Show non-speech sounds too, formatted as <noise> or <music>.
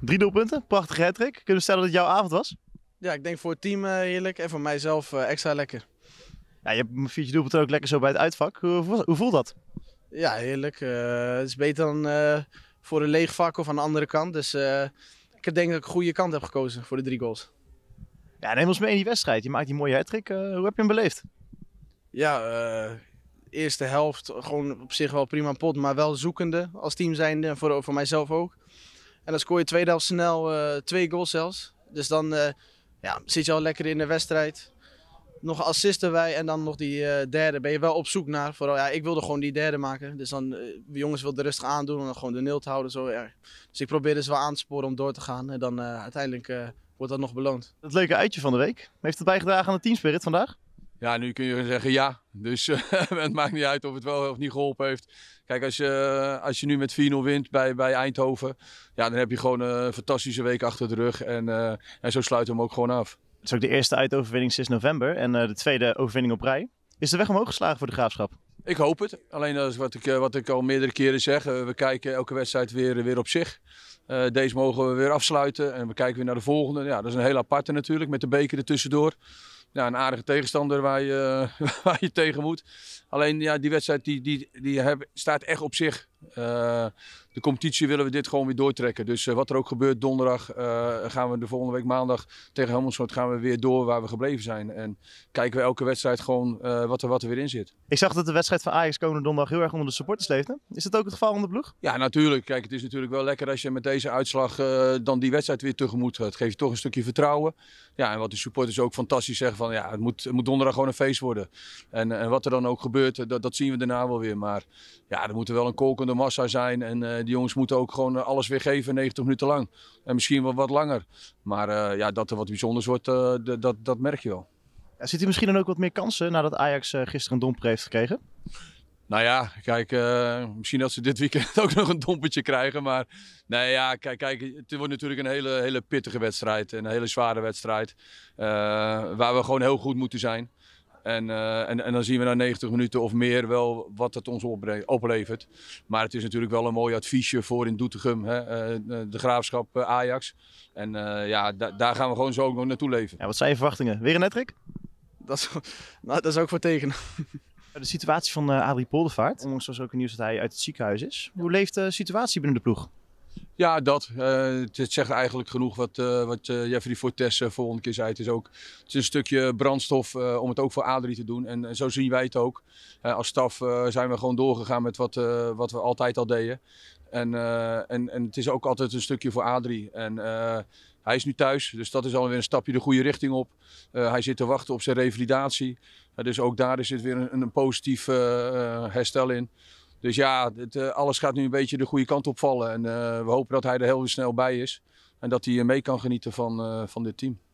Drie doelpunten, prachtige hattrick. Kunnen we stellen dat het jouw avond was? Ja, ik denk voor het team eh, heerlijk en voor mijzelf eh, extra lekker. Ja, je hebt mijn doelpunten ook lekker zo bij het uitvak. Hoe, hoe voelt dat? Ja, heerlijk. Eh, het is beter dan voor een leeg vak of aan de andere kant. Dus ik denk dat ik de goede kant heb gekozen voor de drie goals. Ja, neem ons mee in die wedstrijd. Je maakt die mooie hattrick. hoe heb je hem beleefd? Ja, uh, eerste helft gewoon op zich wel prima pot, maar wel zoekende als team zijnde en voor, voor mijzelf ook. En dan scoor je tweede helft snel eh, twee goals zelfs. Dus dan eh, ja, zit je al lekker in de wedstrijd. Nog assisten wij en dan nog die eh, derde. Ben je wel op zoek naar. Vooral, ja, ik wilde gewoon die derde maken. Dus dan, de jongens wilden rustig aandoen en dan gewoon de nil te houden. Zo, ja. Dus ik probeerde dus ze wel aan te sporen om door te gaan. En dan uiteindelijk wordt dat nog beloond. Het leuke uitje van de week. Heeft het bijgedragen aan de teamspirit vandaag? Ja, nu kun je zeggen ja. Dus <laughs> eh, het maakt niet uit of het wel of niet geholpen heeft. Kijk, als je, eh, als je nu met 4-0 wint bij, bij Eindhoven, ja, dan heb je gewoon een fantastische week achter de rug. En, en eh, zo sluiten we hem ook gewoon af. Het is ook de eerste uitoverwinning sinds november en de tweede overwinning op rij. Is de weg omhoog geslagen voor de graafschap? Ik hoop het. Alleen dat is wat ik, wat ik al meerdere keren zeg. we kijken elke wedstrijd weer, weer op zich. deze mogen we weer afsluiten en we kijken weer naar de volgende. Ja, dat is een heel aparte natuurlijk, met de beker ertussendoor ja, een aardige tegenstander waar je, <laughs> waar je tegen moet. Alleen ja, die wedstrijd die, die, die staat echt op zich. Eh, de competitie willen we dit gewoon weer doortrekken. Dus eh, wat er ook gebeurt donderdag, eh, gaan we de volgende week maandag tegen Helmondsoort gaan we weer door waar we gebleven zijn. En kijken we elke wedstrijd gewoon wat, er, wat er weer in zit. Ik zag dat de wedstrijd van Ajax komende donderdag heel erg onder de supporters leefde. Is dat ook het geval onder de ploeg? Ja, natuurlijk. Kijk, het is natuurlijk wel lekker als je met deze uitslag dan die wedstrijd weer tegemoet gaat. Het geeft je toch een stukje vertrouwen. Ja, en wat de supporters ook fantastisch zeggen van van ja, het moet, het moet donderdag gewoon een feest worden. En, en wat er dan ook gebeurt, dat, dat zien we daarna wel weer. Maar ja, er moet wel een kolkende massa zijn. En eh, die jongens moeten ook gewoon eh, alles weer geven, 90 minuten lang. En misschien wel wat langer. Maar eh, ja, dat er wat bijzonders wordt, dat, dat merk je wel. Ja, zit misschien dan ook wat meer kansen nadat Ajax gisteren een domper heeft gekregen? Nou ja, kijk, eh, misschien dat ze dit weekend <laughs> ook nog een dompetje krijgen. Maar nee, ja, kijk, kijk het wordt natuurlijk een hele, hele pittige wedstrijd. en Een hele zware wedstrijd. Eh, waar we gewoon heel goed moeten zijn. En, eh, en, en, dan zien we na 90 minuten of meer wel wat het ons oplevert. Maar het is natuurlijk wel een mooi adviesje voor in Doetinchem, hè? de graafschap Ajax. En ja, daar gaan we gewoon zo nog naartoe leven. Ja, wat zijn je verwachtingen? Weer een nettrick? Dat <laughs> nou, dat is ook voor tegen. <laughs> Eh, de situatie van uh, Adrie Poldervaart, ondanks was ook het nieuws dat hij uit het ziekenhuis is. Hoe leeft de situatie binnen de ploeg? Ja, dat. Eh, het zegt eigenlijk genoeg wat, uh, wat Jeffrey Fortes volgende keer zei. Het is ook het is een stukje brandstof om het ook voor Adrie te doen. En, en zo zien wij het ook. als staf zijn we gewoon doorgegaan met wat, wat we altijd al deden. En, en, en het is ook altijd een stukje voor Adrie. En hij is nu thuis, dus dat is alweer een stapje de goede richting op. Eh, hij zit te wachten op zijn revalidatie. Eh, dus ook daar zit weer een, een positief eh, herstel in. Dus ja, het, alles gaat nu een beetje de goede kant op vallen. En we hopen dat hij er heel snel bij is. En dat hij mee kan genieten van, van dit team.